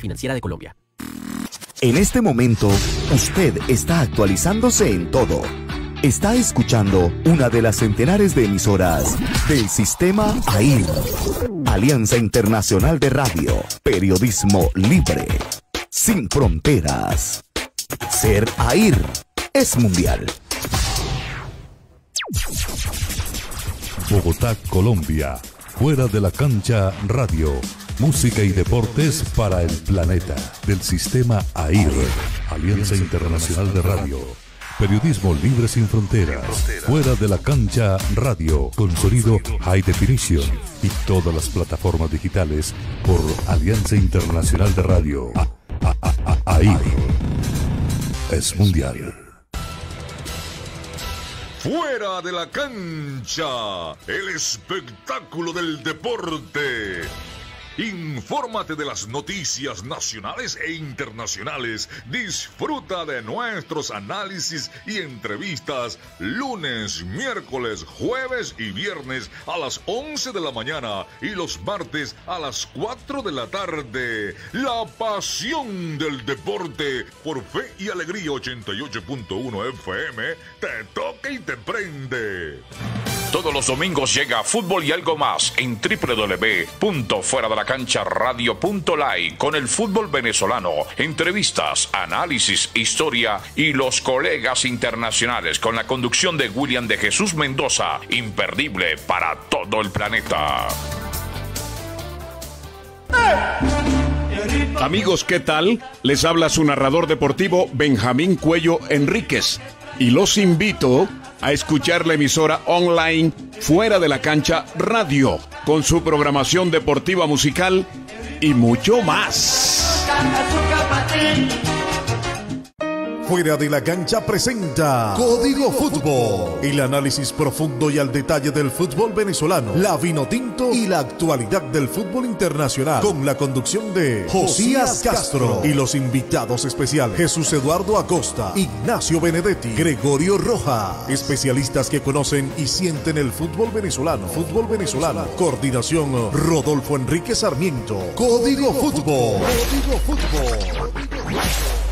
Financiera de Colombia. En este momento, usted está actualizándose en todo. Está escuchando una de las centenares de emisoras del sistema AIR. Alianza Internacional de Radio. Periodismo libre. Sin fronteras. Ser AIR es mundial. Bogotá, Colombia. Fuera de la cancha radio música y deportes para el planeta del sistema AIR, e, Alianza Internacional de Radio. Periodismo libre sin fronteras, fuera de la cancha radio, con sonido high definition y todas las plataformas digitales por Alianza Internacional de Radio. AIR e. es mundial. Fuera de la cancha, el espectáculo del deporte Infórmate de las noticias nacionales e internacionales. Disfruta de nuestros análisis y entrevistas lunes, miércoles, jueves y viernes a las 11 de la mañana y los martes a las 4 de la tarde. La pasión del deporte por Fe y Alegría 88.1 FM te toca y te prende. Todos los domingos llega fútbol y algo más en www.fueradelacancha.radio.live con el fútbol venezolano, entrevistas, análisis, historia y los colegas internacionales con la conducción de William de Jesús Mendoza, imperdible para todo el planeta. Amigos, ¿qué tal? Les habla su narrador deportivo Benjamín Cuello Enríquez y los invito a escuchar la emisora online Fuera de la Cancha Radio, con su programación deportiva musical y mucho más. Fuera de la cancha presenta Código Fútbol, el análisis profundo y al detalle del fútbol venezolano, la vino tinto y la actualidad del fútbol internacional, con la conducción de Josías Castro y los invitados especiales Jesús Eduardo Acosta, Ignacio Benedetti, Gregorio Roja, especialistas que conocen y sienten el fútbol venezolano, fútbol venezolano, coordinación Rodolfo Enrique Sarmiento, Código Fútbol. Código Fútbol.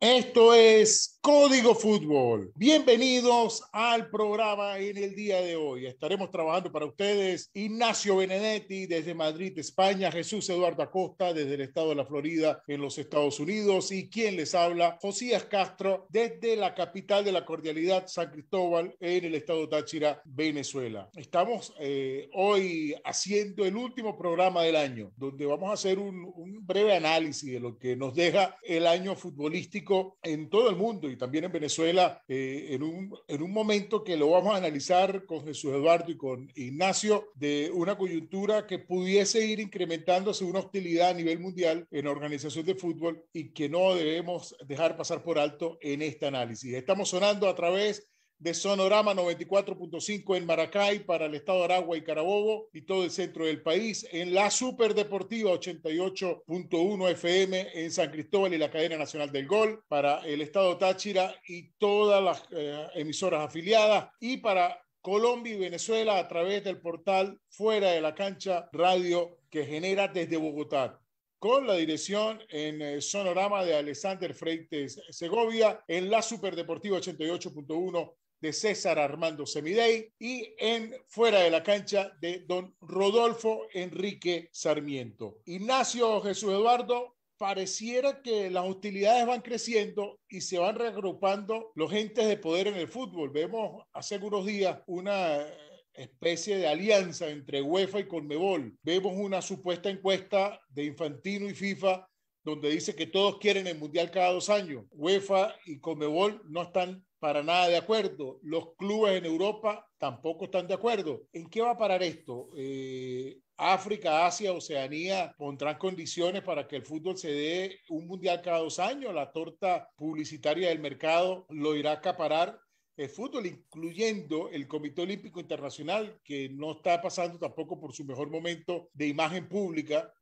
Esto es Código Fútbol. Bienvenidos al programa en el día de hoy. Estaremos trabajando para ustedes Ignacio Benedetti desde Madrid, España, Jesús Eduardo Acosta desde el estado de la Florida en los Estados Unidos y quien les habla, Josías Castro desde la capital de la cordialidad San Cristóbal en el estado Táchira, Venezuela. Estamos eh, hoy haciendo el último programa del año, donde vamos a hacer un, un breve análisis de lo que nos deja el año futbolístico en todo el mundo también en Venezuela, eh, en, un, en un momento que lo vamos a analizar con Jesús Eduardo y con Ignacio, de una coyuntura que pudiese ir incrementándose una hostilidad a nivel mundial en organización de fútbol y que no debemos dejar pasar por alto en este análisis. Estamos sonando a través de Sonorama 94.5 en Maracay para el estado Aragua y Carabobo y todo el centro del país, en la Super Deportiva 88.1 FM en San Cristóbal y la cadena nacional del Gol para el estado Táchira y todas las eh, emisoras afiliadas y para Colombia y Venezuela a través del portal Fuera de la Cancha Radio que genera desde Bogotá con la dirección en eh, Sonorama de Alexander Freites Segovia, en la Superdeportiva 88.1 de César Armando Semidey y en fuera de la cancha de don Rodolfo Enrique Sarmiento. Ignacio Jesús Eduardo, pareciera que las hostilidades van creciendo y se van reagrupando los gentes de poder en el fútbol. Vemos hace unos días una especie de alianza entre UEFA y Conmebol. Vemos una supuesta encuesta de Infantino y FIFA donde dice que todos quieren el Mundial cada dos años. UEFA y Conmebol no están para nada de acuerdo. Los clubes en Europa tampoco están de acuerdo. ¿En qué va a parar esto? Eh, África, Asia, Oceanía pondrán condiciones para que el fútbol se dé un mundial cada dos años. La torta publicitaria del mercado lo irá a acaparar el fútbol, incluyendo el Comité Olímpico Internacional, que no está pasando tampoco por su mejor momento de imagen pública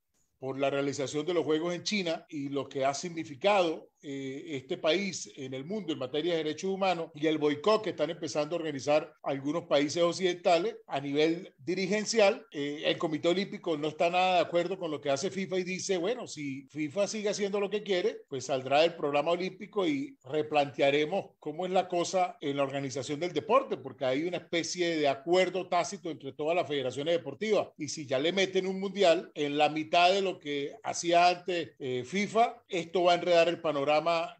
por la realización de los Juegos en China y lo que ha significado eh, este país en el mundo en materia de derechos humanos y el boicot que están empezando a organizar algunos países occidentales a nivel dirigencial. Eh, el Comité Olímpico no está nada de acuerdo con lo que hace FIFA y dice, bueno, si FIFA sigue haciendo lo que quiere, pues saldrá del programa olímpico y replantearemos cómo es la cosa en la organización del deporte, porque hay una especie de acuerdo tácito entre todas las federaciones deportivas. Y si ya le meten un mundial en la mitad de lo que hacía antes eh, FIFA, esto va a enredar el panorama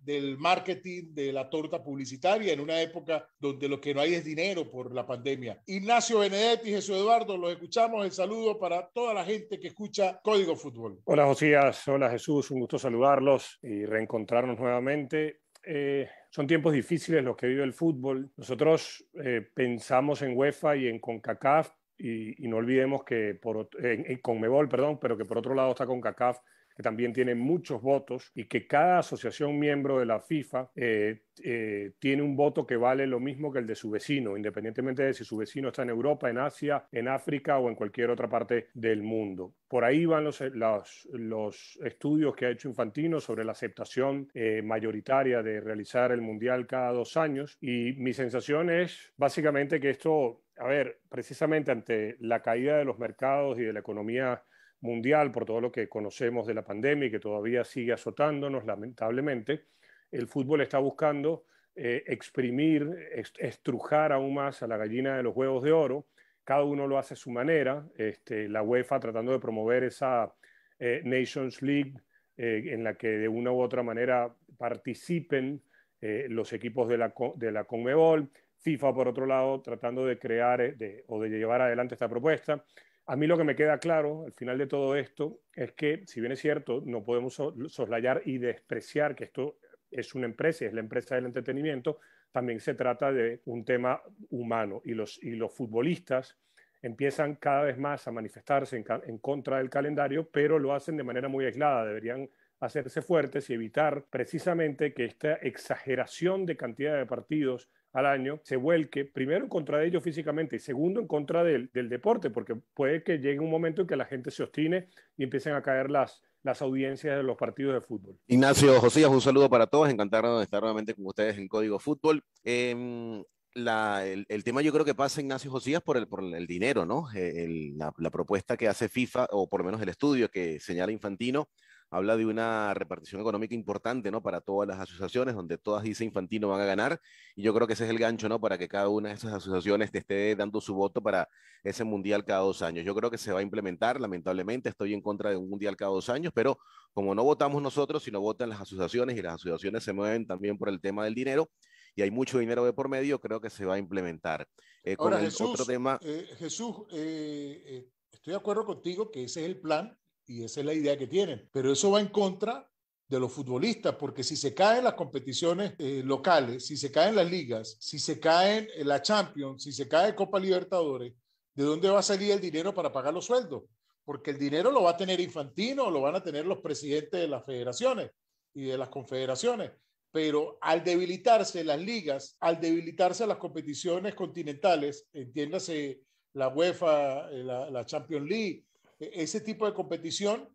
del marketing, de la torta publicitaria, en una época donde lo que no hay es dinero por la pandemia. Ignacio Benedetti, Jesús Eduardo, los escuchamos. El saludo para toda la gente que escucha Código Fútbol. Hola Josías, hola Jesús, un gusto saludarlos y reencontrarnos nuevamente. Eh, son tiempos difíciles los que vive el fútbol. Nosotros eh, pensamos en UEFA y en CONCACAF y, y no olvidemos que por, en Conmebol, perdón, pero que por otro lado está CONCACAF que también tiene muchos votos y que cada asociación miembro de la FIFA eh, eh, tiene un voto que vale lo mismo que el de su vecino, independientemente de si su vecino está en Europa, en Asia, en África o en cualquier otra parte del mundo. Por ahí van los, eh, los, estudios que ha hecho Infantino sobre la aceptación mayoritaria de realizar el Mundial cada dos años y mi sensación es básicamente que esto, a ver, precisamente ante la caída de los mercados y de la economía mundial, por todo lo que conocemos de la pandemia y que todavía sigue azotándonos, lamentablemente, el fútbol está buscando eh, exprimir, estrujar aún más a la gallina de los huevos de oro. Cada uno lo hace a su manera. Este, la UEFA tratando de promover esa eh, Nations League eh, en la que de una u otra manera participen los equipos de la, de la Conmebol. FIFA, por otro lado, tratando de crear de, o de llevar adelante esta propuesta. A mí lo que me queda claro al final de todo esto es que, si bien es cierto, no podemos soslayar y despreciar que esto es una empresa, es la empresa del entretenimiento, también se trata de un tema humano y los, y los futbolistas empiezan cada vez más a manifestarse en, en contra del calendario, pero lo hacen de manera muy aislada, deberían hacerse fuertes y evitar precisamente que esta exageración de cantidad de partidos al año se vuelque, primero en contra de ellos físicamente y segundo en contra del, deporte, porque puede que llegue un momento en que la gente se obstine y empiecen a caer las, las audiencias de los partidos de fútbol. Ignacio Josías, un saludo para todos, encantado de estar nuevamente con ustedes en Código Fútbol. Em, el, tema yo creo que pasa, Ignacio Josías, por el, dinero, ¿no? la, la, propuesta que hace FIFA, o por lo menos el estudio que señala Infantino, habla de una repartición económica importante, ¿no? Para todas las asociaciones, donde todas dice Infantino van a ganar, y yo creo que ese es el gancho, ¿no? Para que cada una de esas asociaciones te esté dando su voto para ese mundial cada dos años. Yo creo que se va a implementar, lamentablemente, estoy en contra de un mundial cada dos años, pero como no votamos nosotros, sino votan las asociaciones, y las asociaciones se mueven también por el tema del dinero, y hay mucho dinero de por medio, creo que se va a implementar. Eh, con el otro tema... Eh, Jesús, eh, estoy de acuerdo contigo que ese es el plan, y esa es la idea que tienen. Pero eso va en contra de los futbolistas, porque si se caen las competiciones eh, locales, si se caen las ligas, si se caen eh, la Champions, si se cae Copa Libertadores, ¿de dónde va a salir el dinero para pagar los sueldos? Porque el dinero lo va a tener Infantino, lo van a tener los presidentes de las federaciones y de las confederaciones. Pero al debilitarse las ligas, al debilitarse las competiciones continentales, entiéndase la UEFA, eh, la, la Champions League, e-, ese tipo de competición,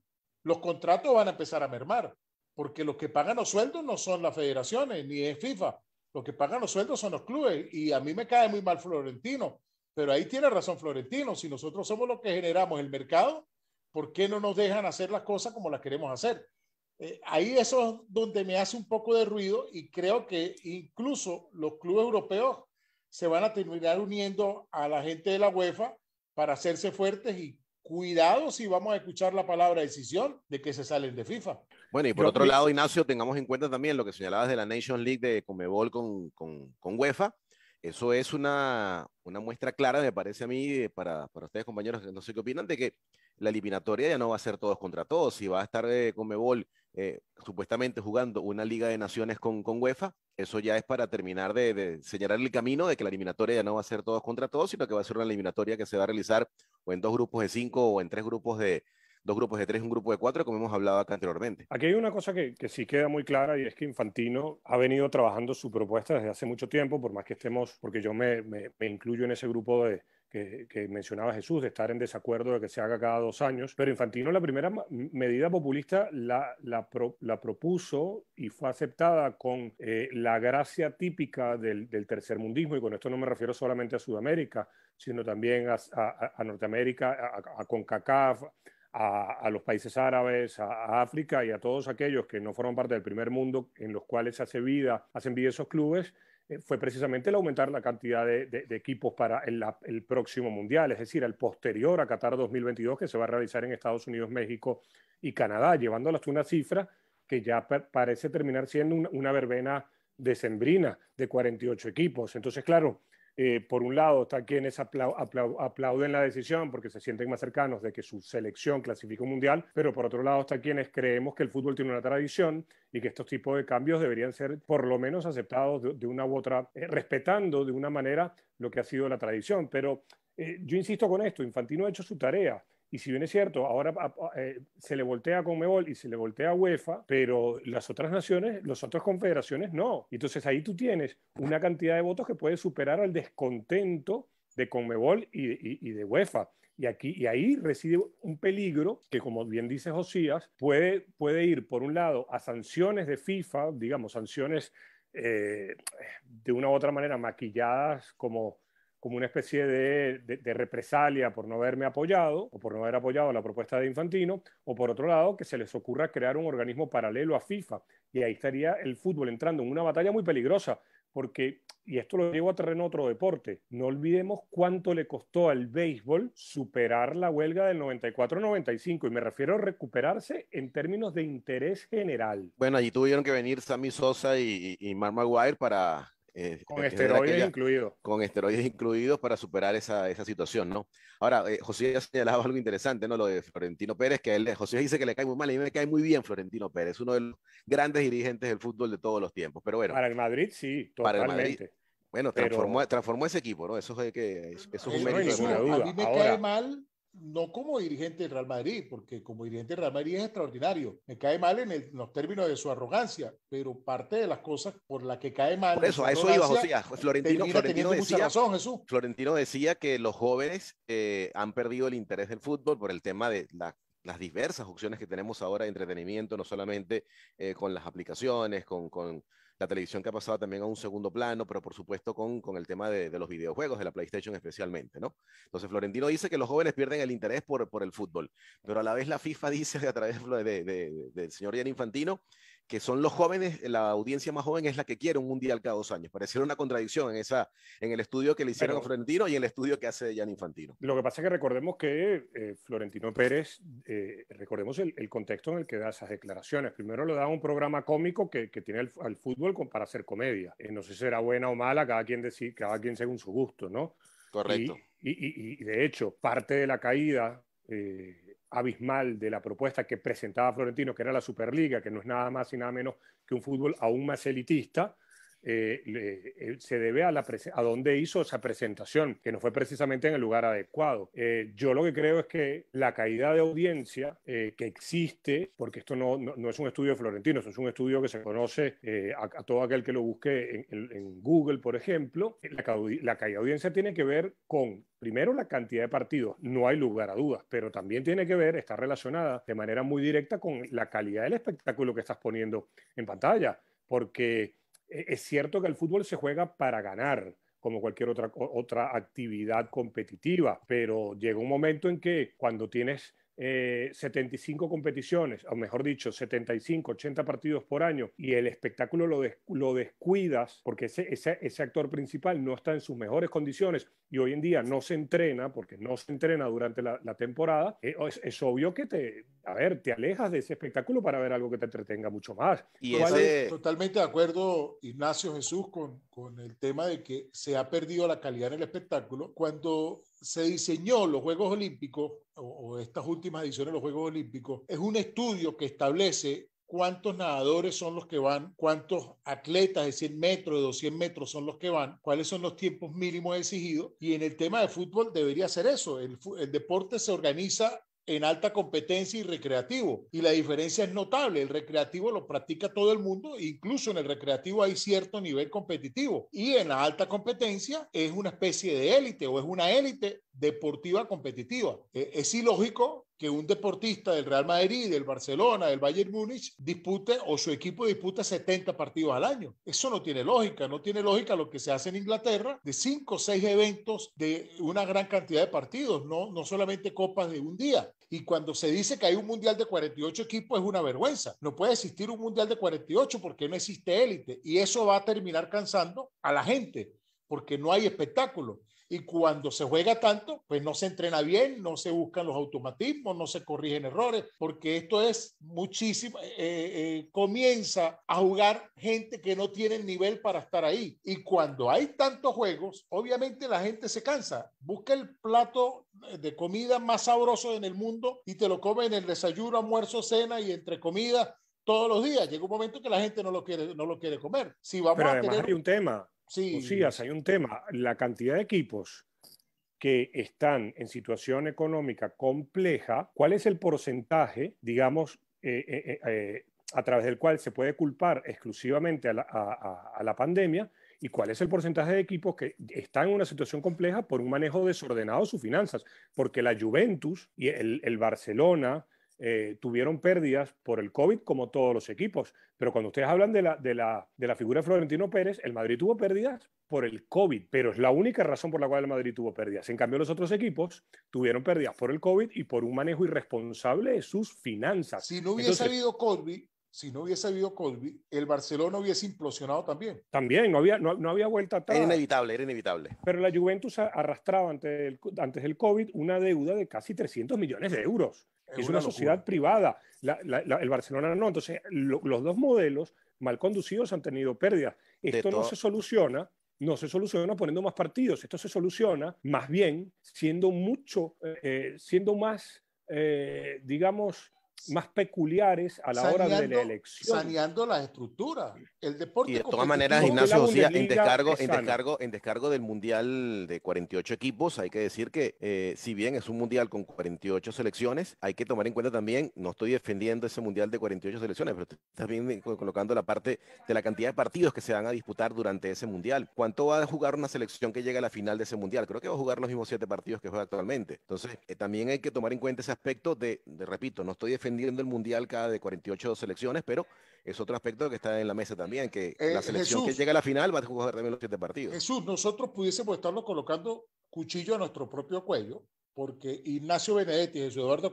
los contratos van a empezar a mermar, porque los que pagan los sueldos no son las federaciones ni es FIFA, los que pagan los sueldos son los clubes y a mí me cae muy mal Florentino, pero ahí tiene razón Florentino, si nosotros somos los que generamos el mercado, ¿por qué no nos dejan hacer las cosas como las queremos hacer? Eh, ahí eso es donde me hace un poco de ruido y creo que incluso los clubes europeos se van a terminar uniendo a la gente de la UEFA para hacerse fuertes y cuidado si vamos a escuchar la palabra decisión de que se salen de FIFA. Bueno, y por otro lado, Ignacio, tengamos en cuenta también lo que señalabas de la Nations League de Comebol con, UEFA. Eso es una, una muestra clara, me parece a mí, eh, para, para ustedes compañeros, no sé qué opinan, de que la eliminatoria ya no va a ser todos contra todos. Si va a estar eh, con Comebol eh, supuestamente jugando una Liga de Naciones con, UEFA, eso ya es para terminar de, señalar el camino de que la eliminatoria ya no va a ser todos contra todos, sino que va a ser una eliminatoria que se va a realizar o en dos grupos de cinco o en tres grupos de dos grupos de tres, un grupo de cuatro, como hemos hablado acá anteriormente. Aquí hay una cosa que, sí queda muy clara y es que Infantino ha venido trabajando su propuesta desde hace mucho tiempo, por más que estemos, porque yo me incluyo en ese grupo de, que, mencionaba Jesús, de estar en desacuerdo de que se haga cada dos años, pero Infantino la primera medida populista la, propuso y fue aceptada con eh, la gracia típica del, tercer mundismo y con esto no me refiero solamente a Sudamérica, sino también a, Norteamérica, a, CONCACAF, a, los países árabes, a, África y a todos aquellos que no forman parte del primer mundo en los cuales hace vida, hacen vida esos clubes, eh, fue precisamente el aumentar la cantidad de, equipos para el, próximo mundial, es decir, el posterior a Qatar 2022 que se va a realizar en Estados Unidos, México y Canadá, llevándolo hasta una cifra que ya parece terminar siendo una, una verbena decembrina de 48 equipos. Entonces, claro, eh, por un lado, está quienes aplauden la decisión porque se sienten más cercanos de que su selección clasificó mundial, pero por otro lado, está quienes creemos que el fútbol tiene una tradición y que estos tipos de cambios deberían ser por lo menos aceptados de, una u otra, eh, respetando de una manera lo que ha sido la tradición. Pero eh, yo insisto con esto, Infantino ha hecho su tarea y si bien es cierto, ahora ah, ah, eh, se le voltea a Conmebol y se le voltea a UEFA, pero las otras naciones, las otras confederaciones no. Entonces ahí tú tienes una cantidad de votos que puede superar al descontento de Conmebol y, de UEFA. Y, aquí, y ahí reside un peligro que, como bien dice Josías, puede, puede ir, por un lado, a sanciones de FIFA, digamos, sanciones eh, de una u otra manera maquilladas como como una especie de, represalia por no haberme apoyado o por no haber apoyado la propuesta de Infantino, o por otro lado, que se les ocurra crear un organismo paralelo a FIFA. Y ahí estaría el fútbol entrando en una batalla muy peligrosa, porque, y esto lo llevo a terreno otro deporte, no olvidemos cuánto le costó al béisbol superar la huelga del 94-95, y me refiero a recuperarse en términos de interés general. Bueno, allí tuvieron que venir Sammy Sosa y, y, Maguire para eh, con esteroides incluidos. Con esteroides incluidos para superar esa, esa situación, ¿no? Ahora, eh, José ya señalaba algo interesante, ¿no? Lo de Florentino Pérez, que él, José dice que le cae muy mal, a mí me cae muy bien Florentino Pérez, uno de los grandes dirigentes del fútbol de todos los tiempos, pero bueno. Para el Madrid, sí, totalmente. bueno, transformó, transformó ese equipo, ¿no? Eso es, que, eso es un mérito. No, duda a mí me cae mal no como dirigente del Real Madrid, porque como dirigente del Real Madrid es extraordinario. Me cae mal en, los términos de su arrogancia, pero parte de las cosas por las que cae mal. Por eso, a eso iba José, Florentino, Florentino decía, Jesús. Florentino decía que los jóvenes eh, han perdido el interés del fútbol por el tema de las diversas opciones que tenemos ahora de entretenimiento, no solamente eh, con las aplicaciones, con, la televisión que ha pasado también a un segundo plano, pero por supuesto con, con el tema de, los videojuegos, de la PlayStation especialmente, ¿no? Entonces Florentino dice que los jóvenes pierden el interés por, por el fútbol, pero a la vez la FIFA dice a través de, de, del señor Jan Infantino que son los jóvenes, eh, la audiencia más joven es la que quiere un mundial cada dos años. Pareciera una contradicción en, esa, en el estudio que le hicieron a Florentino y en el estudio que hace Jan Infantino. Lo que pasa es que recordemos que eh, Florentino Pérez, eh, recordemos el, contexto en el que da esas declaraciones. Primero lo da un programa cómico que, que tiene al fútbol para hacer comedia. no sé si será buena o mala, cada quien, cada quien según su gusto, ¿no? Correcto. Y, y, de hecho, parte de la caída abismal de la propuesta que presentaba Florentino, que era la Superliga, que no es nada más y nada menos que un fútbol aún más elitista, eh, eh, se debe a, la dónde hizo esa presentación, que no fue precisamente en el lugar adecuado. Eh, yo lo que creo es que la caída de audiencia que existe, porque esto no, es un estudio Florentino, es un estudio que se conoce a, todo aquel que lo busque en, Google, por ejemplo, la, la caída de audiencia tiene que ver con Primero, la cantidad de partidos, no hay lugar a dudas, pero también tiene que ver, está relacionada de manera muy directa con la calidad del espectáculo que estás poniendo en pantalla, porque e-, es cierto que el fútbol se juega para ganar, como cualquier otra, otra actividad competitiva, pero llega un momento en que cuando tienes 75 eh, competiciones, o mejor dicho, 75, 80 partidos por año, y el espectáculo lo, descuidas porque ese, actor principal no está en sus mejores condiciones y hoy en día no se entrena, porque no se entrena durante la, temporada, eh, es, obvio que te a ver, te alejas de ese espectáculo para ver algo que te entretenga mucho más. Y Totalmente de acuerdo, Ignacio Jesús, con, el tema de que se ha perdido la calidad en el espectáculo. Cuando se diseñó los Juegos Olímpicos, o, estas últimas ediciones de los Juegos Olímpicos, es un estudio que establece cuántos nadadores son los que van, cuántos atletas de 100 metros, de 200 metros son los que van, cuáles son los tiempos mínimos exigidos. Y en el tema de fútbol debería ser eso. el deporte se organiza en alta competencia y recreativo. Y la diferencia es notable. El recreativo lo practica todo el mundo, incluso en el recreativo hay cierto nivel competitivo. Y en la alta competencia es una especie de élite o es una élite deportiva competitiva. E, es ilógico que un deportista del Real Madrid, del Barcelona, del Bayern Múnich dispute o su equipo disputa 70 partidos al año. Eso no tiene lógica, no tiene lógica lo que se hace en Inglaterra de 5 o 6 eventos de una gran cantidad de partidos, no, no solamente copas de un día. Y cuando se dice que hay un mundial de 48 equipos es una vergüenza. No puede existir un mundial de 48 porque no existe élite y eso va a terminar cansando a la gente porque no hay espectáculo. Y cuando se juega tanto, pues no se entrena bien, no se buscan los automatismos, no se corrigen errores, porque esto es muchísimo. Eh, eh, eh, comienza a jugar gente que no tiene el nivel para estar ahí. Y cuando hay tantos juegos, obviamente la gente se cansa. Busca el plato de comida más sabroso en el mundo y te lo come en el desayuno, almuerzo, cena y entre comidas todos los días. Llega un momento que la gente no lo quiere, no lo quiere comer. Si vamos Pero hay un tema, Sí. hay un tema, la cantidad de equipos que están en situación económica compleja, ¿cuál es el porcentaje, digamos, eh, eh, eh, a través del cual se puede culpar exclusivamente a la, pandemia? ¿Y cuál es el porcentaje de equipos que están en una situación compleja por un manejo desordenado de sus finanzas? Porque la Juventus y el Barcelona, eh, tuvieron pérdidas por el COVID como todos los equipos. Pero cuando ustedes hablan de la, de, la, figura de Florentino Pérez, el Madrid tuvo pérdidas por el COVID, pero es la única razón por la cual el Madrid tuvo pérdidas. En cambio, los otros equipos tuvieron pérdidas por el COVID y por un manejo irresponsable de sus finanzas. Si no hubiese habido COVID, si no hubiese habido COVID el Barcelona hubiese implosionado también. También, no había, no, no había vuelta Era inevitable, era inevitable. Pero la Juventus arrastraba antes del, antes del COVID una deuda de casi 300 millones de euros. Es, una, sociedad privada. el Barcelona no. Entonces, los dos modelos mal conducidos han tenido pérdidas. Esto no se soluciona no se soluciona poniendo más partidos, esto se soluciona más bien siendo mucho, eh, eh, siendo más, eh, digamos, más peculiares a la hora de la elección. Saneando las estructuras. El deporte y de todas maneras, Ignacio en descargo, en, descargo, en descargo del Mundial de 48 equipos, hay que decir que eh, si bien es un Mundial con 48 selecciones, hay que tomar en cuenta también, no estoy defendiendo ese Mundial de 48 selecciones, pero también bien colocando la parte de la cantidad de partidos que se van a disputar durante ese Mundial. ¿Cuánto va a jugar una selección que llega a la final de ese Mundial? Creo que va a jugar los mismos siete partidos que juega actualmente. Entonces, eh, también hay que tomar en cuenta ese aspecto de, de repito, no estoy defendiendo defendiendo el mundial cada de 48 selecciones, pero es otro aspecto que está en la mesa también, que eh, la selección que llega a la final va a jugar también los siete partidos. Jesús, nosotros pudiésemos estarlo colocando cuchillo a nuestro propio cuello porque Ignacio Benedetti y Jesús Eduardo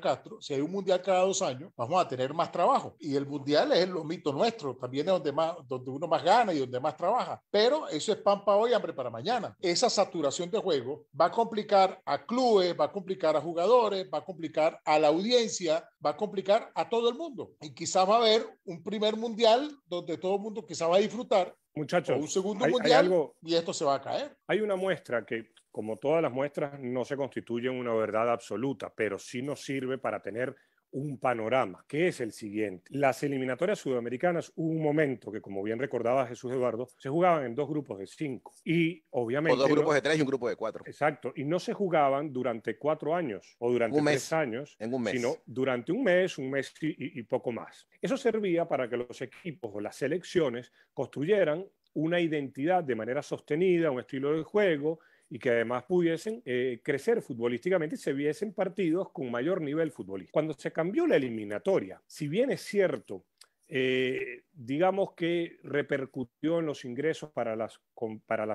Castro, si hay un mundial cada dos años, vamos a tener más trabajo. Y el mundial es el mito nuestro, también es donde, más, donde uno más gana y donde más trabaja. Pero eso es pan para hoy, hambre para mañana. Esa saturación de juego va a complicar a clubes, va a complicar a jugadores, va a complicar a la audiencia, va a complicar a todo el mundo. Y quizás va a haber un primer mundial donde todo el mundo quizás va a disfrutar, Muchachos, un segundo mundial hay algo, y esto se va a caer. Hay una muestra que como todas las muestras, no se constituyen una verdad absoluta, pero sí nos sirve para tener un panorama, que es el siguiente. Las eliminatorias sudamericanas hubo un momento que, como bien recordaba Jesús Eduardo, se jugaban en dos grupos de cinco. Y obviamente... O dos grupos de tres y un grupo de cuatro. Exacto. Y no se jugaban durante cuatro años o durante un tres años, sino durante un mes, un mes y, y poco más. Eso servía para que los equipos o las selecciones construyeran una identidad de manera sostenida, un estilo de juego, y que además pudiesen eh, crecer futbolísticamente y se viesen partidos con mayor nivel futbolístico. Cuando se cambió la eliminatoria, si bien es cierto, eh, digamos que repercutió en los ingresos para las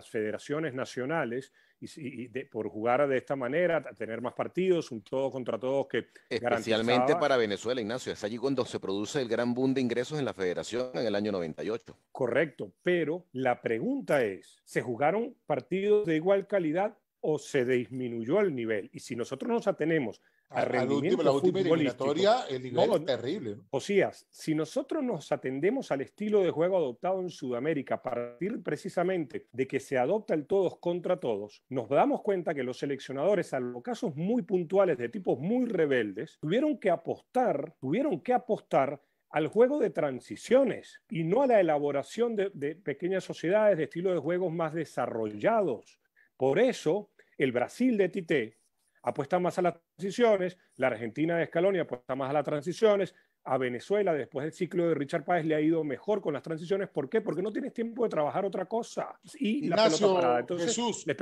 federaciones nacionales, y, por jugar de esta manera, tener más partidos, un todo contra todos que Especialmente para Venezuela, Ignacio, es allí cuando se produce el gran boom de ingresos en la federación en el año 98. Correcto, pero la pregunta es, ¿se jugaron partidos de igual calidad o se disminuyó el nivel? Y si nosotros nos atenemos a, la última eliminatoria, el terrible. o sea, si nosotros nos atendemos al estilo de juego adoptado en Sudamérica a partir precisamente de que se adopta el todos contra todos, nos damos cuenta que los seleccionadores, a los casos muy puntuales de tipos muy rebeldes, tuvieron que apostar, tuvieron que apostar al juego de transiciones y no a la elaboración de, pequeñas sociedades de estilo de juegos más desarrollados. Por eso, el Brasil de Tite apuesta más a las transiciones, la Argentina de Scaloni apuesta más a las transiciones, a Venezuela después del ciclo de Richard Páez le ha ido mejor con las transiciones. ¿Por qué? Porque no tienes tiempo de trabajar otra cosa. Y la Jesús,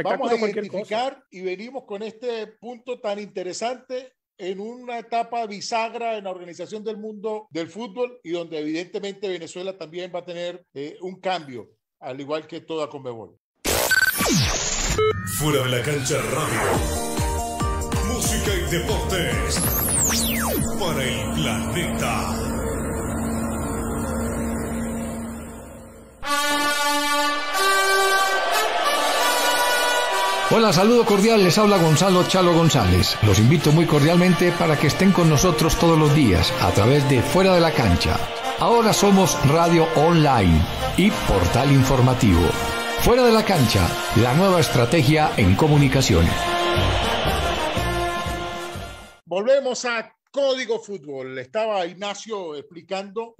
vamos a identificar y venimos con este punto tan interesante en una etapa bisagra en la organización del mundo del fútbol y donde evidentemente Venezuela también va a tener eh, un cambio, al igual que toda Conmebol. Fuera de la cancha rápido deportes para el planeta. Hola, saludo cordial, les habla Gonzalo Chalo González. Los invito muy cordialmente para que estén con nosotros todos los días a través de Fuera de la Cancha. Ahora somos radio online y portal informativo. Fuera de la Cancha, la nueva estrategia en comunicaciones. Volvemos a Código Fútbol. Estaba Ignacio explicando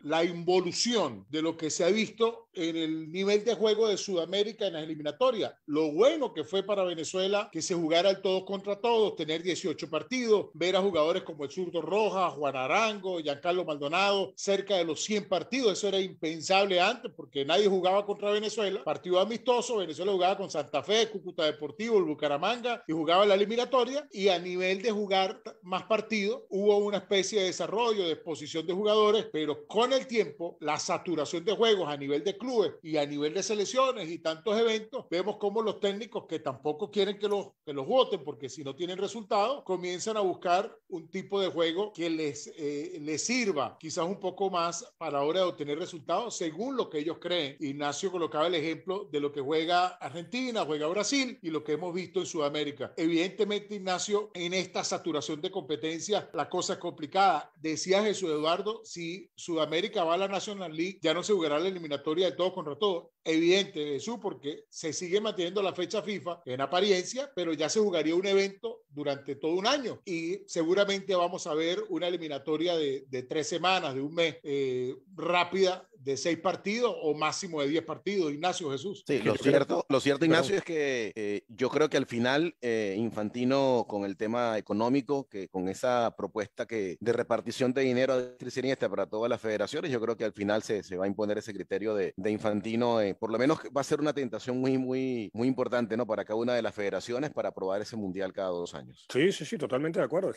la involución de lo que se ha visto en el nivel de juego de Sudamérica en las eliminatorias. Lo bueno que fue para Venezuela que se jugara el todos contra todos, tener 18 partidos, ver a jugadores como el zurdo Roja Juan Arango, Giancarlo Maldonado, cerca de los 100 partidos. Eso era impensable antes porque nadie jugaba contra Venezuela. Partido amistoso, Venezuela jugaba con Santa Fe, Cúcuta Deportivo, el Bucaramanga y jugaba la eliminatoria. Y a nivel de jugar más partidos, hubo una especie de desarrollo, de exposición de jugadores, pero con el tiempo, la saturación de juegos a nivel de club y a nivel de selecciones y tantos eventos, vemos como los técnicos que tampoco quieren que los, que los voten porque si no tienen resultados, comienzan a buscar un tipo de juego que les, eh, les sirva quizás un poco más para ahora obtener resultados según lo que ellos creen. Ignacio colocaba el ejemplo de lo que juega Argentina, juega Brasil y lo que hemos visto en Sudamérica. Evidentemente, Ignacio, en esta saturación de competencias, la cosa es complicada. Decía Jesús Eduardo, si Sudamérica va a la National League, ya no se jugará la eliminatoria todo contra todo evidente de porque se sigue manteniendo la fecha FIFA en apariencia, pero ya se jugaría un evento durante todo un año y seguramente vamos a ver una eliminatoria de, tres semanas, de un mes eh, rápida de seis partidos o máximo de diez partidos, Ignacio Jesús. Sí, lo cierto, lo cierto, Ignacio, es que eh, yo creo que al final eh, Infantino con el tema económico, que con esa propuesta que de repartición de dinero a este para todas las federaciones, yo creo que al final se, se va a imponer ese criterio de, de Infantino por lo menos va a ser una tentación muy, muy, muy importante, ¿no? Para cada una de las federaciones para aprobar ese mundial cada dos años. Sí, sí, sí, totalmente de acuerdo.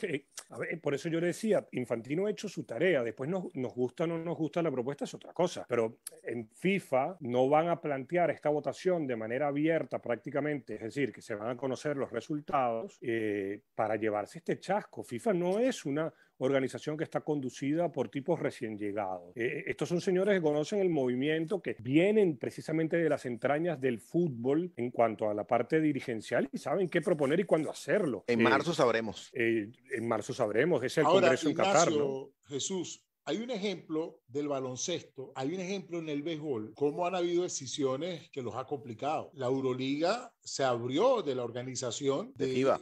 por eso yo le decía, Infantino ha hecho su tarea, después nos, nos gusta o no nos gusta la propuesta es otra cosa, pero en FIFA no van a plantear esta votación de manera abierta prácticamente, es decir, que se van a conocer los resultados eh, para llevarse este chasco. FIFA no es una organización que está conducida por tipos recién llegados. Eh, eh, estos son señores que conocen el movimiento, que vienen precisamente de las entrañas del fútbol en cuanto a la parte dirigencial y saben qué proponer y cuándo hacerlo. En eh, marzo sabremos. en marzo sabremos, es el Congreso en Qatar. Jesús, hay un ejemplo del baloncesto, hay un ejemplo en el béisbol, cómo han habido decisiones que los ha complicado. La Euroliga se abrió de la organización de,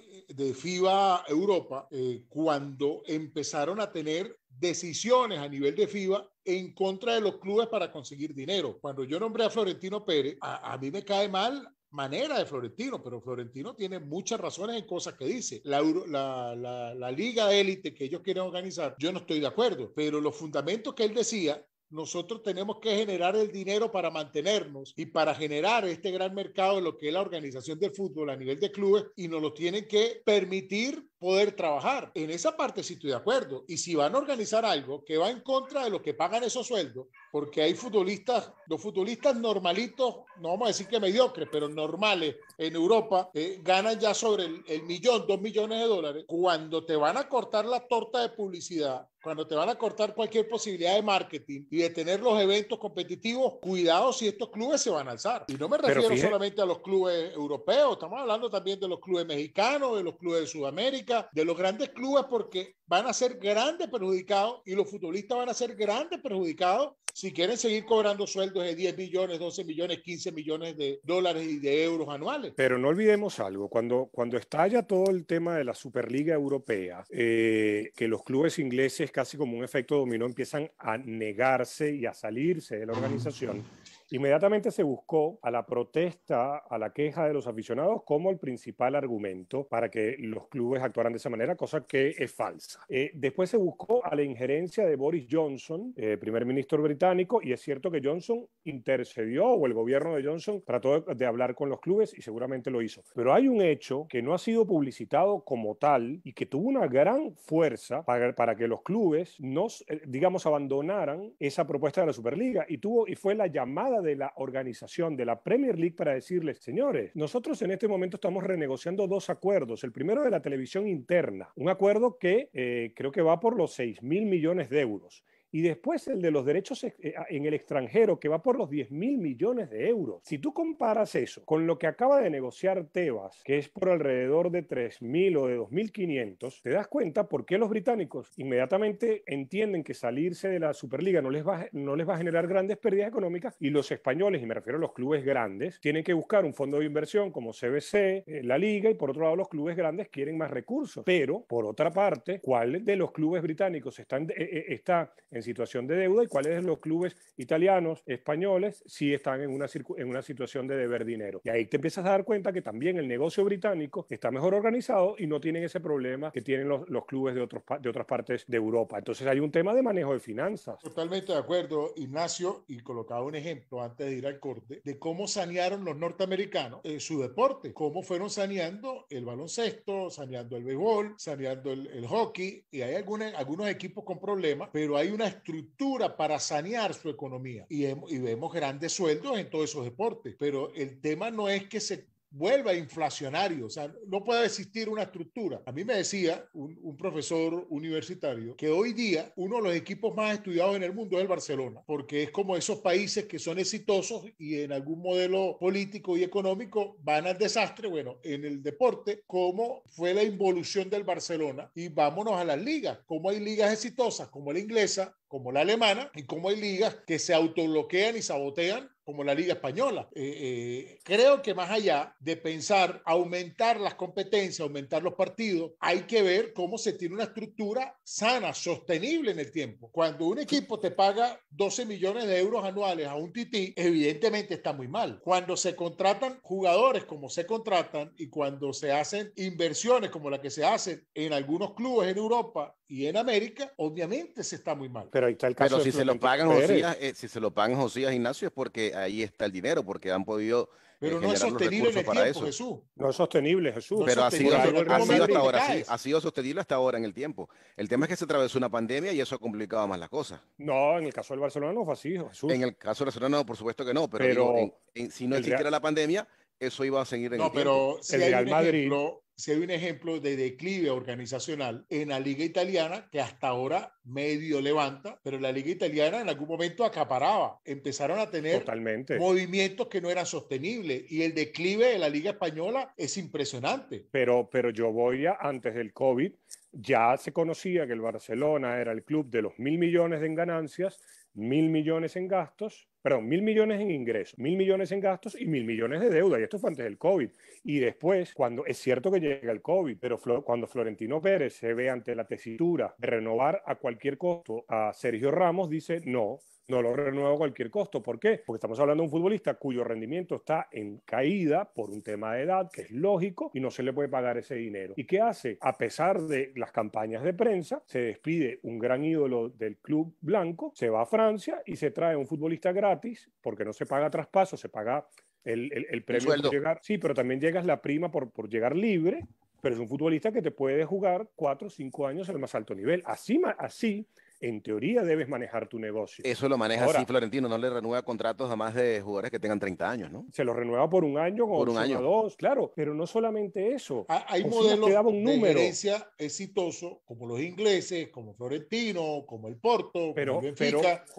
FIBA. Europa eh, cuando empezaron a tener decisiones a nivel de FIBA en contra de los clubes para conseguir dinero. Cuando yo nombré a Florentino Pérez, a mí me cae mal manera de Florentino, pero Florentino tiene muchas razones en cosas que dice. La, liga élite que ellos quieren organizar, yo no estoy de acuerdo, pero los fundamentos que él decía nosotros tenemos que generar el dinero para mantenernos y para generar este gran mercado de lo que es la organización del fútbol a nivel de clubes y nos lo tienen que permitir poder trabajar. En esa parte sí estoy de acuerdo. Y si van a organizar algo que va en contra de los que pagan esos sueldos, porque hay futbolistas, los futbolistas normalitos, no vamos a decir que mediocres, pero normales en Europa, eh, ganan ya sobre el, el millón, dos millones de dólares. Cuando te van a cortar la torta de publicidad, cuando te van a cortar cualquier posibilidad de marketing y de tener los eventos competitivos, cuidado si estos clubes se van a alzar. Y no me refiero solamente a los clubes europeos, estamos hablando también de los clubes mexicanos, de los clubes de Sudamérica de los grandes clubes porque van a ser grandes perjudicados y los futbolistas van a ser grandes perjudicados si quieren seguir cobrando sueldos de 10 millones, 12 millones, 15 millones de dólares y de euros anuales. Pero no olvidemos algo, cuando, cuando estalla todo el tema de la Superliga Europea, eh, que los clubes ingleses casi como un efecto dominó empiezan a negarse y a salirse de la organización. Inmediatamente se buscó a la protesta, a la queja de los aficionados como el principal argumento para que los clubes actuaran de esa manera, cosa que es falsa. Eh, después se buscó a la injerencia de Boris Johnson, eh, primer ministro británico, y es cierto que Johnson intercedió o el gobierno de Johnson trató de, hablar con los clubes y seguramente lo hizo. Pero hay un hecho que no ha sido publicitado como tal y que tuvo una gran fuerza para, que los clubes nos, eh, digamos, abandonaran esa propuesta de la Superliga y tuvo y fue la llamada de la organización, de la Premier League, para decirles, señores, nosotros en este momento estamos renegociando dos acuerdos. El primero de la televisión interna, un acuerdo que eh, creo que va por los 6 mil millones de euros y después el de los derechos eh, en el extranjero, que va por los 10 mil millones de euros. Si tú comparas eso con lo que acaba de negociar Tebas, que es por alrededor de 3.000 o de 2.500, te das cuenta por qué los británicos inmediatamente entienden que salirse de la Superliga no les, va, no les va a generar grandes pérdidas económicas y los españoles, y me refiero a los clubes grandes, tienen que buscar un fondo de inversión como CBC, eh, la Liga, y por otro lado los clubes grandes quieren más recursos. Pero, por otra parte, ¿cuál de los clubes británicos están, está en eh, situación de deuda y cuáles de los clubes italianos, españoles, si están en una, en una situación de deber dinero. Y ahí te empiezas a dar cuenta que también el negocio británico está mejor organizado y no tienen ese problema que tienen los, clubes de, otros, de otras partes de Europa. Entonces hay un tema de manejo de finanzas. Totalmente de acuerdo, Ignacio, y colocaba un ejemplo antes de ir al corte de cómo sanearon los norteamericanos eh, su deporte, cómo fueron saneando el baloncesto, saneando el béisbol, saneando el, hockey, y hay algunos equipos con problemas, pero hay una estructura para sanear su economía. Y, y vemos grandes sueldos en todos esos deportes, pero el tema no es que se vuelva inflacionario. O sea, no puede existir una estructura. A mí me decía un, profesor universitario que hoy día uno de los equipos más estudiados en el mundo es el Barcelona, porque es como esos países que son exitosos y en algún modelo político y económico van al desastre. Bueno, en el deporte, ¿cómo fue la involución del Barcelona? Y vámonos a las ligas. ¿Cómo hay ligas exitosas como la inglesa, como la alemana, y como hay ligas que se autobloquean y sabotean como la Liga Española. Eh, eh, creo que más allá de pensar aumentar las competencias, aumentar los partidos, hay que ver cómo se tiene una estructura sana, sostenible en el tiempo. Cuando un equipo te paga 12 millones de euros anuales a un tití, evidentemente está muy mal. Cuando se contratan jugadores como se contratan y cuando se hacen inversiones como la que se hacen en algunos clubes en Europa y en América, obviamente se está muy mal. Pero ahí está el caso. Pero si, se lo pagan eh, si se lo pagan Josías Ignacio es porque ahí está el dinero, porque han podido eh, generar los recursos sostenible eso. No es sostenible, Jesús. Pero ha sido, hasta ahora, ha sido sostenible hasta ahora en el tiempo. El tema es que se atravesó una pandemia y eso ha complicado más las cosas. No, en el caso del Barcelona no fue así, Jesús. En el caso del Barcelona, no, por supuesto que no, pero, si no existiera la pandemia, eso iba a seguir en el tiempo. pero si el Real Madrid, si hay un ejemplo de declive organizacional en la liga italiana que hasta ahora medio levanta, pero la liga italiana en algún momento acaparaba, empezaron a tener movimientos que no eran sostenibles y el declive de la liga española es impresionante. Pero, pero yo voy a, antes del COVID, ya se conocía que el Barcelona era el club de los mil millones en ganancias mil millones en gastos, perdón, mil millones en ingresos, mil millones en gastos y mil millones de deuda. Y esto fue antes del COVID. Y después, cuando es cierto que llega el COVID, pero cuando Florentino Pérez se ve ante la tesitura de renovar a cualquier costo a Sergio Ramos, dice, no, no lo renuevo a cualquier costo. ¿Por qué? Porque estamos hablando de un futbolista cuyo rendimiento está en caída por un tema de edad, que es lógico, y no se le puede pagar ese dinero. ¿Y qué hace? A pesar de las campañas de prensa, se despide un gran ídolo del club blanco, se va a Francia y se trae un futbolista gratis, porque no se paga traspaso, se paga el, el, premio llegar. Sí, pero también llegas la prima por, llegar libre, pero es un futbolista que te puede jugar cuatro o cinco años el más alto nivel. Así, así en teoría debes manejar tu negocio. Eso lo maneja así Florentino, no le renueva contratos a más de jugadores que tengan 30 años, ¿no? Se lo renueva por un año o por un año. dos, claro, pero no solamente eso. Hay modelos de gerencia exitoso, como los ingleses, como Florentino, como el Porto, pero, como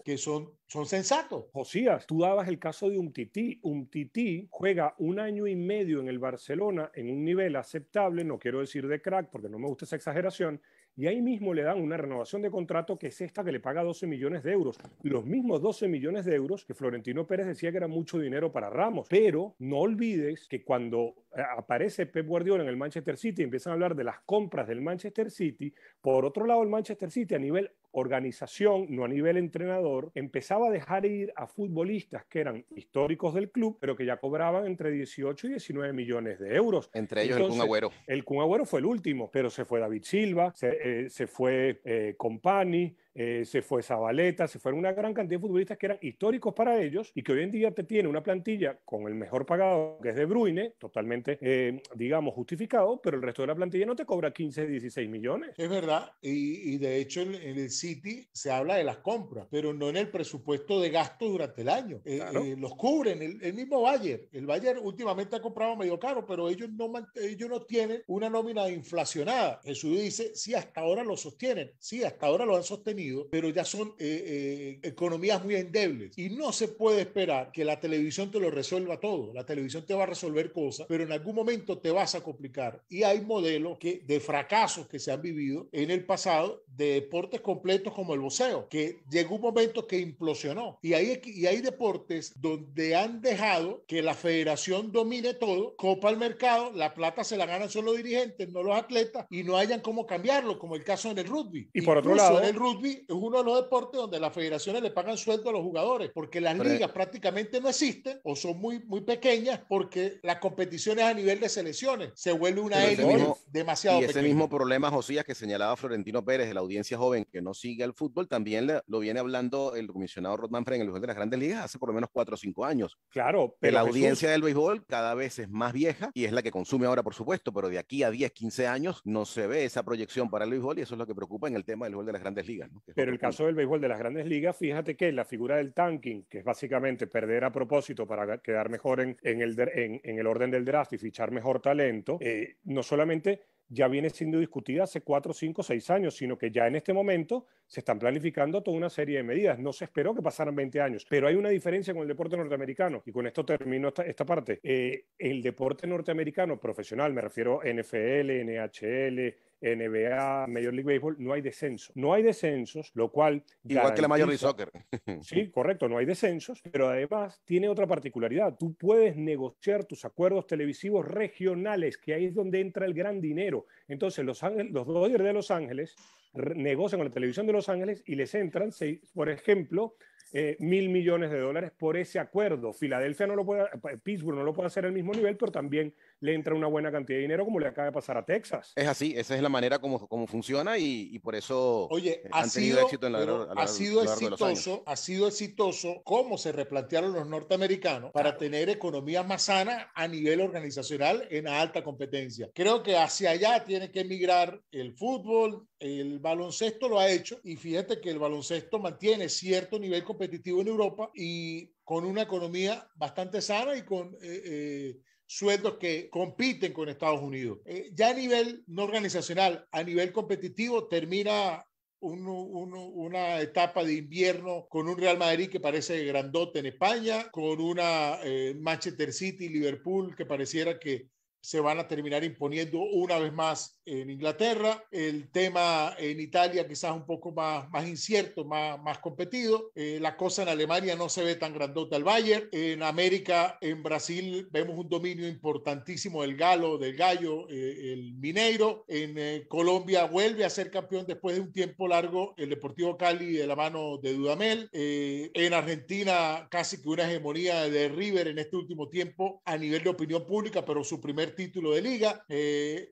que son, son sensatos. Josías, tú dabas el caso de un tití. Un tití juega un año y medio en el Barcelona en un nivel aceptable, no quiero decir de crack porque no me gusta esa exageración, y ahí mismo le dan una renovación de contrato que es esta que le paga 12 millones de euros. Los mismos 12 millones de euros que Florentino Pérez decía que era mucho dinero para Ramos. Pero no olvides que cuando eh, aparece Pep Guardiola en el Manchester City y empiezan a hablar de las compras del Manchester City, por otro lado el Manchester City a nivel organización, no a nivel entrenador, empezaba a dejar ir a futbolistas que eran históricos del club, pero que ya cobraban entre 18 y 19 millones de euros. Entre ellos el Kun El Kun fue el último, pero se fue David Silva, se, eh, fue eh, Compani, eh, se fue Zabaleta, se fueron una gran cantidad de futbolistas que eran históricos para ellos y que hoy en día te tiene una plantilla con el mejor pagado que es de Bruyne, totalmente, eh, digamos, justificado, pero el resto de la plantilla no te cobra 15, 16 millones. Es verdad, y, de hecho en, el City se habla de las compras, pero no en el presupuesto de gasto durante el año. Eh, los cubren, el, mismo Bayern. El Bayern últimamente ha comprado medio caro, pero ellos no, ellos no tienen una nómina inflacionada. Jesús dice, sí, hasta ahora lo sostienen, sí, hasta ahora lo han sostenido pero ya son eh, eh, economías muy endebles. Y no se puede esperar que la televisión te lo resuelva todo. La televisión te va a resolver cosas, pero en algún momento te vas a complicar. Y hay modelos que, de fracasos que se han vivido en el pasado de deportes completos como el buceo que llegó un momento que implosionó. Y hay, y hay deportes donde han dejado que la federación domine todo, copa el mercado, la plata se la ganan solo los dirigentes, no los atletas, y no hayan cómo cambiarlo, como el caso en el rugby. Y por otro lado, el rugby es uno de los deportes donde las federaciones le pagan sueldo a los jugadores, porque las ligas prácticamente no existen o son muy, muy pequeñas porque las competiciones a nivel de selecciones se vuelve una élite demasiado y ese mismo problema, Josías, que señalaba Florentino Pérez, el audiencia joven que no sigue al fútbol, también lo viene hablando el comisionado Rodman en el juego de las grandes ligas hace por lo menos cuatro o cinco años. Claro, pero. La audiencia del béisbol cada vez es más vieja y es la que consume ahora, por supuesto, pero de aquí a 10, 15 años no se ve esa proyección para el béisbol y eso es lo que preocupa en el tema del béisbol de las grandes ligas. Pero el caso del béisbol de las grandes ligas, fíjate que la figura del tanking, que es básicamente perder a propósito para quedar mejor en, en, el, en, en el orden del draft y fichar mejor talento, eh, no solamente ya viene siendo discutida hace cuatro, cinco, seis años, sino que ya en este momento se están planificando toda una serie de medidas. No se esperó que pasaran 20 años, pero hay una diferencia con el deporte norteamericano. Y con esto termino esta, parte. Eh, el deporte norteamericano profesional, me refiero NFL, NHL, NBA, Major League Baseball, no hay descenso. No hay descensos, lo cual... Igual que la Major League Soccer. sí, correcto, no hay descensos, pero además tiene otra particularidad. Tú puedes negociar tus acuerdos televisivos regionales, que ahí es donde entra el gran dinero. Entonces, Los, los Dodgers de Los Ángeles negocian con la televisión de Los Ángeles y les entran, por ejemplo, eh, mil millones de dólares por ese acuerdo. Filadelfia no lo puede, eh, Pittsburgh no lo puede hacer al mismo nivel, pero también le entra una buena cantidad de dinero como le acaba de pasar a Texas. Es así, esa es la manera como, como funciona y, y por eso Oye, ha sido, ha sido exitoso, Ha sido exitoso cómo se replantearon los norteamericanos para tener economía más sana a nivel organizacional en alta competencia. Creo que hacia allá tiene que emigrar el fútbol, el baloncesto lo ha hecho y fíjate que el baloncesto mantiene cierto nivel competitivo en Europa y con una economía bastante sana y con eh, eh, sueldos que compiten con Estados Unidos. Eh, ya a nivel no organizacional, a nivel competitivo, termina una etapa de invierno con un Real Madrid que parece grandote en España, con una Manchester City, Liverpool que pareciera que se van a terminar imponiendo una vez más en Inglaterra, el tema en Italia quizás un poco más, incierto, más, competido, eh, la cosa en Alemania no se ve tan grandota el Bayern, en América, en Brasil vemos un dominio importantísimo del galo, del gallo, eh, el mineiro, en eh, Colombia vuelve a ser campeón después de un tiempo largo el Deportivo Cali de la mano de Dudamel, en Argentina casi que una hegemonía de River en este último tiempo a nivel de opinión pública, pero su primer título de liga,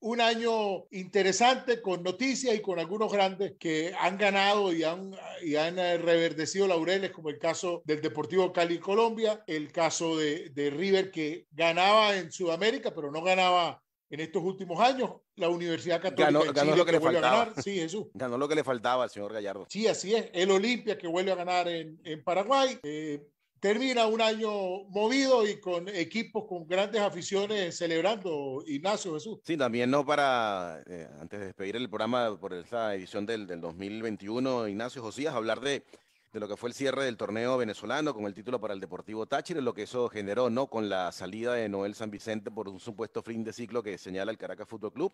un año interesante con noticias y con algunos grandes que han ganado y han, y han eh, reverdecido laureles, como el caso del Deportivo Cali Colombia, el caso de, de River que ganaba en Sudamérica, pero no ganaba en estos últimos años. La Universidad Católica ganó, lo que, le faltaba. Sí, Jesús. Ganó lo que le faltaba al señor Gallardo. Sí, así es. El Olimpia que vuelve a ganar en, en Paraguay. Eh, termina un año movido y con equipos con grandes aficiones celebrando, Ignacio Jesús. Sí, también no para, eh, antes de despedir el programa por esta edición del, del 2021, Ignacio Josías, hablar de de lo que fue el cierre del torneo venezolano con el título para el Deportivo Táchira, lo que eso generó, ¿no? Con la salida de Noel San Vicente por un supuesto fin de ciclo que señala el Caracas Fútbol Club.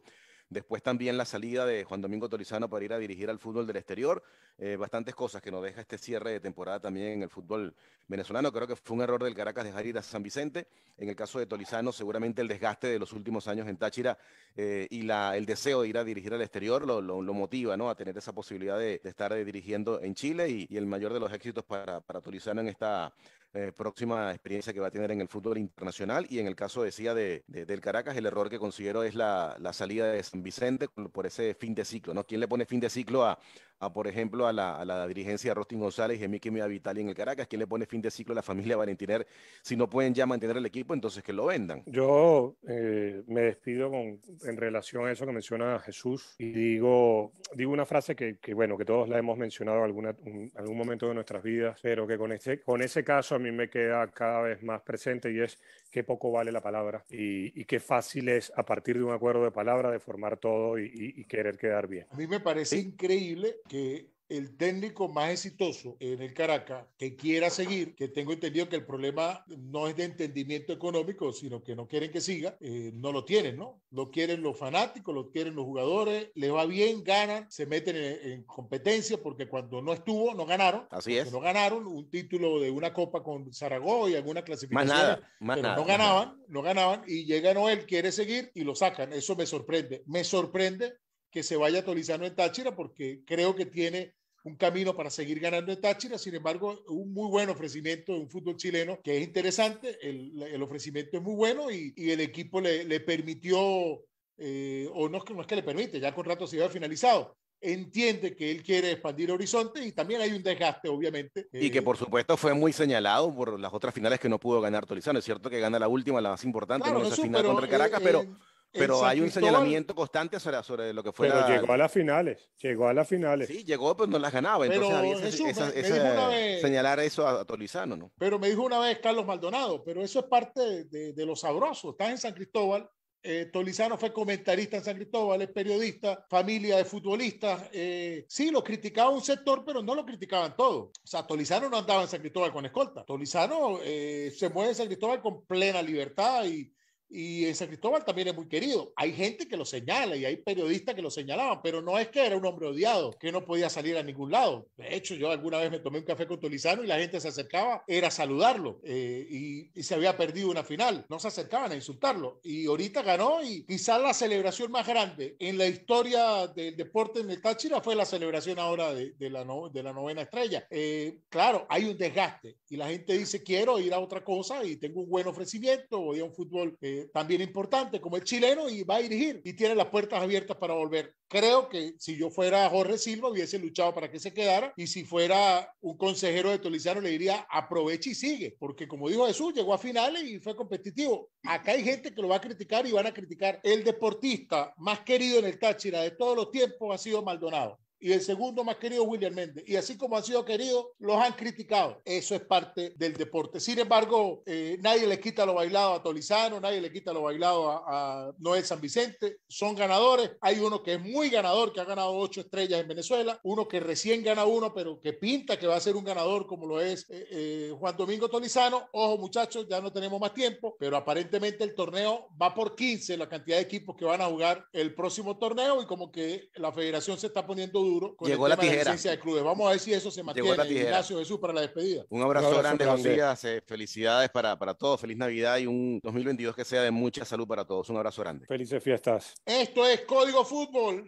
Después también la salida de Juan Domingo Tolizano para ir a dirigir al fútbol del exterior. Eh, bastantes cosas que nos deja este cierre de temporada también en el fútbol venezolano. Creo que fue un error del Caracas dejar ir a San Vicente. En el caso de Torizano, seguramente el desgaste de los últimos años en Táchira eh, y la, el deseo de ir a dirigir al exterior lo, motiva, ¿no? A tener esa posibilidad de, estar eh, dirigiendo en Chile y el mayor de los éxitos para, para en esta eh, próxima experiencia que va a tener en el fútbol internacional. Y en el caso, decía, de, del Caracas, el error que considero es la, la, salida de San Vicente por ese fin de ciclo, ¿no? ¿Quién le pone fin de ciclo a, a por ejemplo, a la, a la dirigencia de Rostin González y a Miki Vitali en el Caracas? ¿Quién le pone fin de ciclo a la familia Valentiner? Si no pueden ya mantener el equipo, entonces que lo vendan. Yo eh, me despido con, en relación a eso que menciona Jesús y digo, digo una frase que, que bueno, que todos la hemos mencionado en algún momento de nuestras vidas, pero que con, este, con ese caso a a mí me queda cada vez más presente y es qué poco vale la palabra y, qué fácil es a partir de un acuerdo de palabra de formar todo y, querer quedar bien. A mí me parece increíble que el técnico más exitoso en el Caracas que quiera seguir, que tengo entendido que el problema no es de entendimiento económico, sino que no quieren que siga, eh, no lo tienen, ¿no? Lo quieren los fanáticos, lo quieren los jugadores, le va bien, ganan, se meten en, competencia porque cuando no estuvo, no ganaron. Así es. No ganaron un título de una copa con Zaragoza y alguna clasificación. Más nada, No ganaban, no ganaban y llega Noel, quiere seguir y lo sacan. Eso me sorprende. Me sorprende que se vaya Tolizano en Táchira porque creo que tiene un camino para seguir ganando en Táchira. Sin embargo, un muy buen ofrecimiento de un fútbol chileno que es interesante. El, el ofrecimiento es muy bueno y, y el equipo le, le permitió, eh, o no, no es que le permite, ya con Rato se había finalizado, entiende que él quiere expandir horizonte, y también hay un desgaste, obviamente. Y que eh, por supuesto fue muy señalado por las otras finales que no pudo ganar Tolizano. Es cierto que gana la última, la más importante, no esa final contra Caracas, eh, pero pero hay un señalamiento constante sobre, lo que fue Pero llegó a las finales, llegó a las finales. Sí, llegó, pero no las ganaba. Entonces había señalar eso a, Tolizano, ¿no? Pero me dijo una vez Carlos Maldonado, pero eso es parte de, de, lo sabroso. Estás en San Cristóbal, eh, Tolizano fue comentarista en San Cristóbal, es periodista, familia de futbolistas. Eh, sí, lo criticaba un sector, pero no lo criticaban todo. O sea, Tolizano no andaba en San Cristóbal con escolta. Tolizano eh, se mueve en San Cristóbal con plena libertad y y en San Cristóbal también es muy querido. Hay gente que lo señala y hay periodistas que lo señalaban, pero no es que era un hombre odiado, que no podía salir a ningún lado. De hecho, yo alguna vez me tomé un café con Tolizano y la gente se acercaba, era saludarlo eh, y, se había perdido una final, no se acercaban a insultarlo. Y ahorita ganó y quizás la celebración más grande en la historia del deporte en el Táchira fue la celebración ahora de, la, de la novena estrella. Eh, claro, hay un desgaste y la gente dice quiero ir a otra cosa y tengo un buen ofrecimiento, voy a un fútbol. que eh, también importante, como el chileno y va a dirigir y tiene las puertas abiertas para volver. Creo que si yo fuera Jorge Silva hubiese luchado para que se quedara y si fuera un consejero de Tolizano le diría aprovecha y sigue, porque como dijo Jesús, llegó a finales y fue competitivo. Acá hay gente que lo va a criticar y van a criticar. El deportista más querido en el Táchira de todos los tiempos ha sido Maldonado y el segundo más querido, William Méndez. Y así como han sido queridos, los han criticado. Eso es parte del deporte. Sin embargo, eh, nadie le quita lo bailado a Tolizano, nadie le quita lo bailado a, Noel San Vicente. Son ganadores. Hay uno que es muy ganador, que ha ganado ocho estrellas en Venezuela, uno que recién gana uno, pero que pinta que va a ser un ganador como lo es eh, eh, Juan Domingo Tolizano. Ojo muchachos, ya no tenemos más tiempo, pero aparentemente el torneo va por 15, la cantidad de equipos que van a jugar el próximo torneo y como que la federación se está poniendo duro Llegó la tijera. de Vamos a ver si eso se mantiene. la Jesús para la despedida. Un abrazo, grande, José. felicidades para, para todos. Feliz Navidad y un 2022 que sea de mucha salud para todos. Un abrazo grande. Felices fiestas. Esto es Código Fútbol.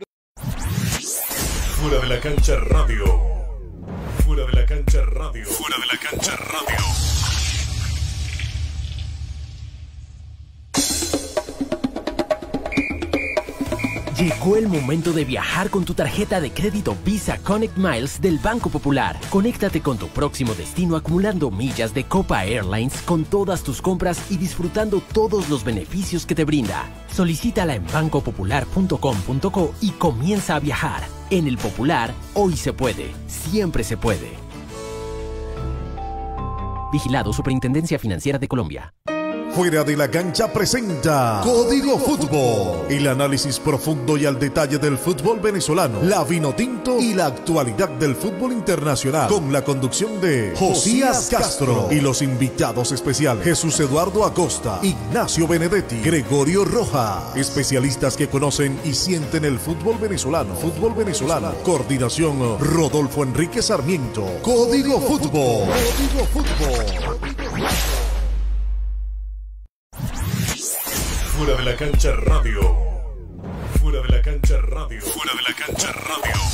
Fuera de la cancha radio. Fuera de la cancha radio. Fuera de la cancha radio. Llegó el momento de viajar con tu tarjeta de crédito Visa Connect Miles del Banco Popular. Conéctate con tu próximo destino acumulando millas de Copa Airlines con todas tus compras y disfrutando todos los beneficios que te brinda. Solicítala en bancopopular.com.co y comienza a viajar. En el Popular, hoy se puede, siempre se puede. Vigilado Superintendencia Financiera de Colombia. Fuera de la cancha presenta Código Fútbol, el análisis profundo y al detalle del fútbol venezolano, la vino tinto y la actualidad del fútbol internacional, con la conducción de Josías Castro y los invitados especiales Jesús Eduardo Acosta, Ignacio Benedetti, Gregorio Roja, especialistas que conocen y sienten el fútbol venezolano, fútbol venezolano, coordinación Rodolfo Enrique Sarmiento, Código Fútbol. Código Fútbol. Fuera de la cancha radio. Fuera de la cancha radio. Fuera de la cancha radio.